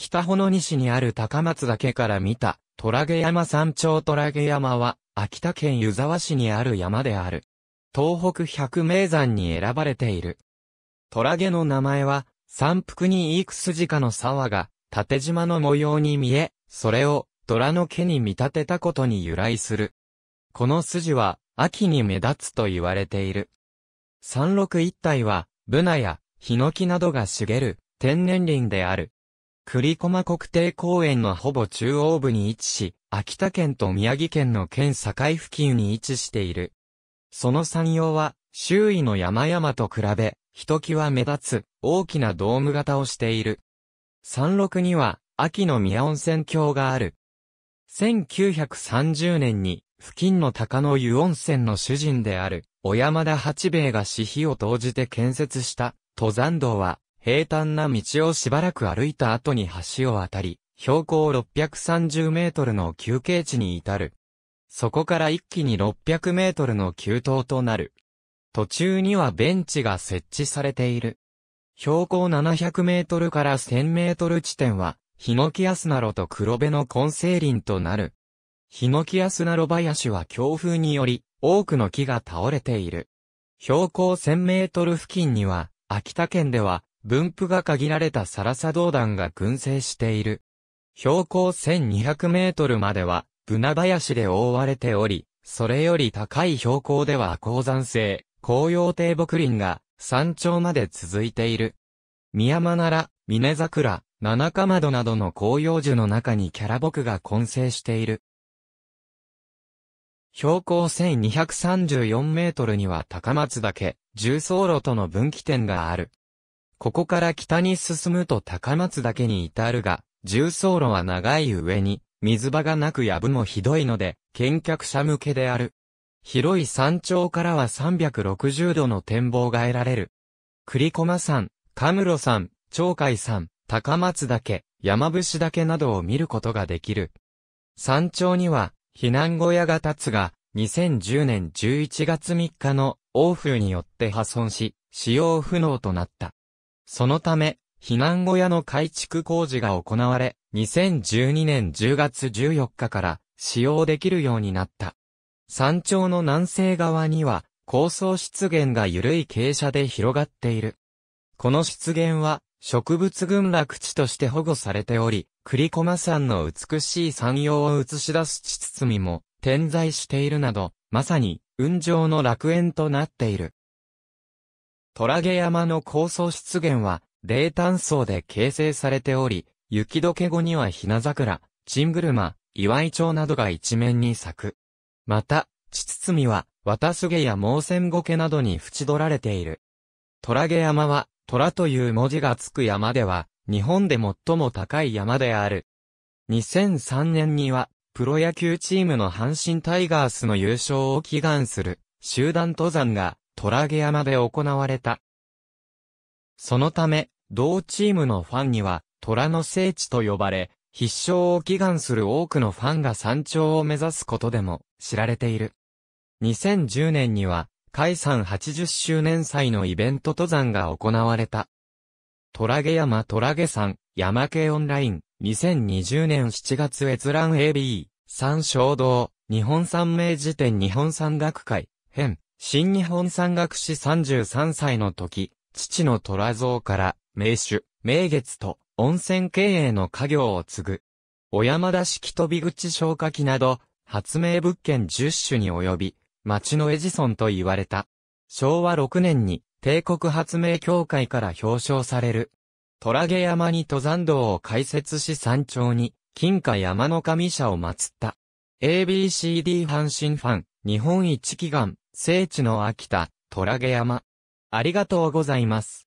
北穂の西にある高松岳から見た、虎毛山山頂虎毛山は、秋田県湯沢市にある山である。東北百名山に選ばれている。虎毛の名前は、山腹にいく筋かの沢が、縦島の模様に見え、それを、虎の毛に見立てたことに由来する。この筋は、秋に目立つと言われている。山麓一帯は、ブナや、ヒノキなどが茂る、天然林である。栗駒国定公園のほぼ中央部に位置し、秋田県と宮城県の県境付近に位置している。その山陽は、周囲の山々と比べ、ひときわ目立つ、大きなドーム型をしている。山麓には、秋の宮温泉郷がある。1930年に、付近の高野湯温泉の主人である、小山田八兵衛が私費を投じて建設した、登山道は、平坦な道をしばらく歩いた後に橋を渡り、標高630メートルの休憩地に至る。そこから一気に600メートルの急登となる。途中にはベンチが設置されている。標高700メートルから1000メートル地点は、ヒノキアスナロと黒部の根性林となる。ヒノキアスナロ林は強風により、多くの木が倒れている。標高1000メートル付近には、秋田県では、分布が限られたサラサ道団が群生している。標高1200メートルまでは、ブナ林で覆われており、それより高い標高では高山性、紅葉低木林が山頂まで続いている。宮山なら、峰桜、七かまどなどの紅葉樹の中にキャラ木が混成している。標高1234メートルには高松岳、重層路との分岐点がある。ここから北に進むと高松岳に至るが、重走路は長い上に、水場がなく藪もひどいので、見客者向けである。広い山頂からは360度の展望が得られる。栗駒山、カムロ山、鳥海山、高松岳、山伏岳などを見ることができる。山頂には、避難小屋が立つが、2010年11月3日の、欧風によって破損し、使用不能となった。そのため、避難小屋の改築工事が行われ、2012年10月14日から使用できるようになった。山頂の南西側には、高層湿原が緩い傾斜で広がっている。この湿原は、植物群落地として保護されており、栗駒山の美しい山陽を映し出す地包みも点在しているなど、まさに、雲上の楽園となっている。トラゲ山の高層湿原は、冷炭層で形成されており、雪解け後にはひな桜、チングルマ、岩井町などが一面に咲く。また、地包みは、綿すげや毛線ゴケなどに縁取られている。トラゲ山は、虎という文字がつく山では、日本で最も高い山である。2003年には、プロ野球チームの阪神タイガースの優勝を祈願する、集団登山が、トラゲ山で行われた。そのため、同チームのファンには、虎の聖地と呼ばれ、必勝を祈願する多くのファンが山頂を目指すことでも知られている。2010年には、海山80周年祭のイベント登山が行われた。トラゲ山トラゲ山、山系オンライン、2020年7月閲覧 AB、三衝動、日本三名辞典日本山学会、編、新日本山岳史33歳の時、父の虎像から、名手、名月と、温泉経営の家業を継ぐ。小山田式飛び口消火器など、発明物件10種に及び、町のエジソンと言われた。昭和6年に、帝国発明協会から表彰される。虎毛山に登山道を開設し山頂に、金貨山の神社を祀った。ABCD 阪神ファン、日本一祈願、聖地の秋田、虎毛山。ありがとうございます。